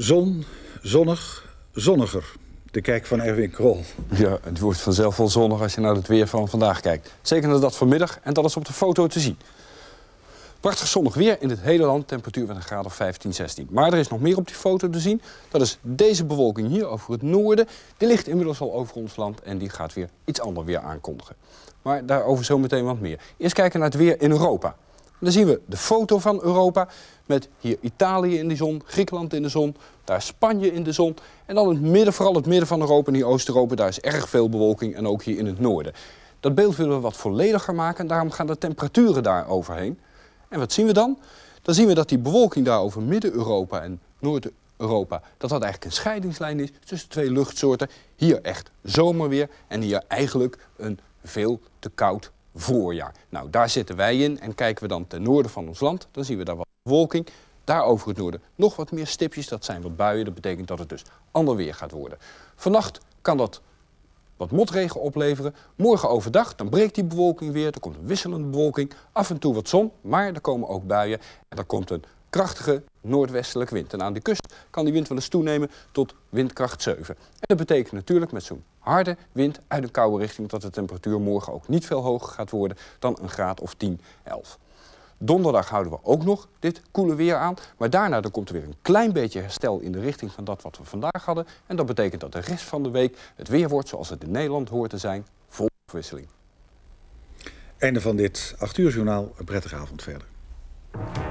Zon, zonnig, zonniger. De kijk van Erwin Krol. Ja, het wordt vanzelf wel zonnig als je naar het weer van vandaag kijkt. Zeker dat vanmiddag en dat is op de foto te zien. Prachtig zonnig weer in het hele land, temperatuur met een graad of 15, 16. Maar er is nog meer op die foto te zien. Dat is deze bewolking hier over het noorden. Die ligt inmiddels al over ons land en die gaat weer iets ander weer aankondigen. Maar daarover zometeen wat meer. Eerst kijken naar het weer in Europa dan zien we de foto van Europa met hier Italië in de zon, Griekenland in de zon, daar Spanje in de zon. En dan het midden, vooral het midden van Europa en hier Oost-Europa, daar is erg veel bewolking en ook hier in het noorden. Dat beeld willen we wat vollediger maken en daarom gaan de temperaturen daar overheen. En wat zien we dan? Dan zien we dat die bewolking daar over Midden-Europa en Noord-Europa, dat dat eigenlijk een scheidingslijn is tussen twee luchtsoorten. Hier echt zomerweer en hier eigenlijk een veel te koud voorjaar. Nou, daar zitten wij in en kijken we dan ten noorden van ons land, dan zien we daar wat bewolking. Daar over het noorden nog wat meer stipjes, dat zijn wat buien. Dat betekent dat het dus ander weer gaat worden. Vannacht kan dat wat motregen opleveren. Morgen overdag, dan breekt die bewolking weer. Er komt een wisselende bewolking, af en toe wat zon, maar er komen ook buien. En dan komt een krachtige noordwestelijke wind. En aan de kust kan die wind wel eens toenemen tot windkracht 7. En dat betekent natuurlijk met zo'n harde wind uit een koude richting... dat de temperatuur morgen ook niet veel hoger gaat worden dan een graad of 10, 11. Donderdag houden we ook nog dit koele weer aan. Maar daarna dan komt er weer een klein beetje herstel in de richting van dat wat we vandaag hadden. En dat betekent dat de rest van de week het weer wordt zoals het in Nederland hoort te zijn. Vol afwisseling. Einde van dit 8 uur journaal. Een prettige avond verder.